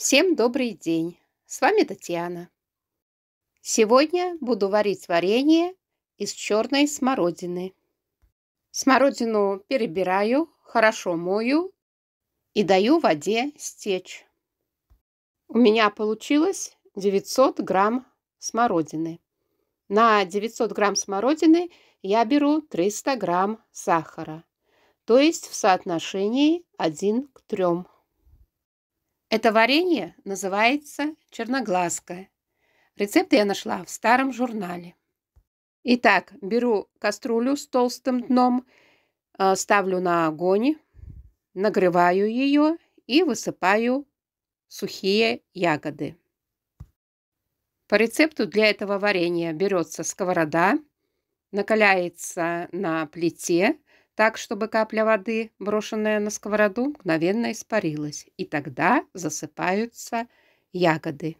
Всем добрый день! С вами Татьяна. Сегодня буду варить варенье из черной смородины. Смородину перебираю, хорошо мою и даю воде стечь. У меня получилось 900 грамм смородины. На 900 грамм смородины я беру 300 грамм сахара, то есть в соотношении 1 к 3. Это варенье называется черноглазка. Рецепт я нашла в старом журнале. Итак, беру кастрюлю с толстым дном, э, ставлю на огонь, нагреваю ее и высыпаю сухие ягоды. По рецепту для этого варенья берется сковорода, накаляется на плите, так, чтобы капля воды, брошенная на сковороду, мгновенно испарилась, и тогда засыпаются ягоды.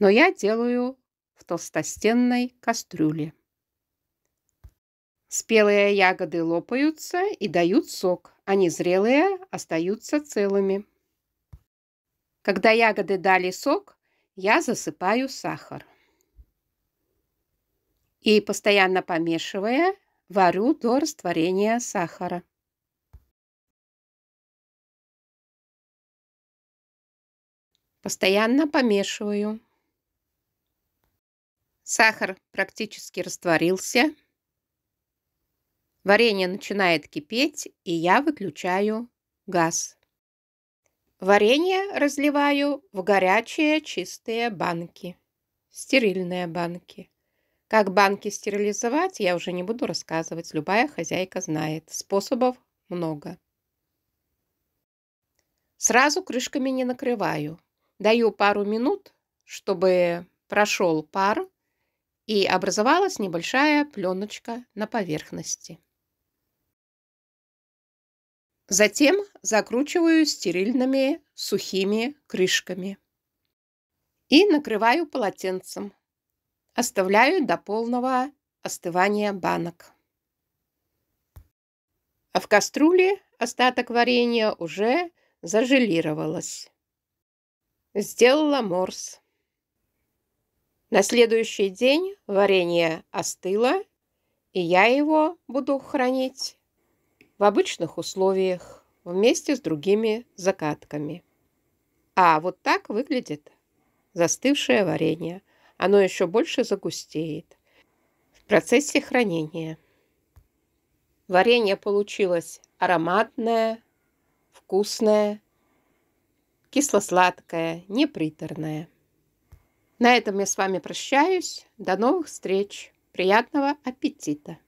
Но я делаю в толстостенной кастрюле. Спелые ягоды лопаются и дают сок, а незрелые остаются целыми. Когда ягоды дали сок, я засыпаю сахар. И постоянно помешивая, Варю до растворения сахара. Постоянно помешиваю. Сахар практически растворился. Варенье начинает кипеть, и я выключаю газ. Варенье разливаю в горячие чистые банки, стерильные банки. Как банки стерилизовать, я уже не буду рассказывать, любая хозяйка знает. Способов много. Сразу крышками не накрываю. Даю пару минут, чтобы прошел пар и образовалась небольшая пленочка на поверхности. Затем закручиваю стерильными сухими крышками и накрываю полотенцем Оставляю до полного остывания банок. А в кастрюле остаток варенья уже зажелировалось. Сделала морс. На следующий день варенье остыло, и я его буду хранить в обычных условиях вместе с другими закатками. А вот так выглядит застывшее варенье оно еще больше загустеет в процессе хранения. Варенье получилось ароматное, вкусное, кисло-сладкое, неприторное. На этом я с вами прощаюсь. До новых встреч. Приятного аппетита!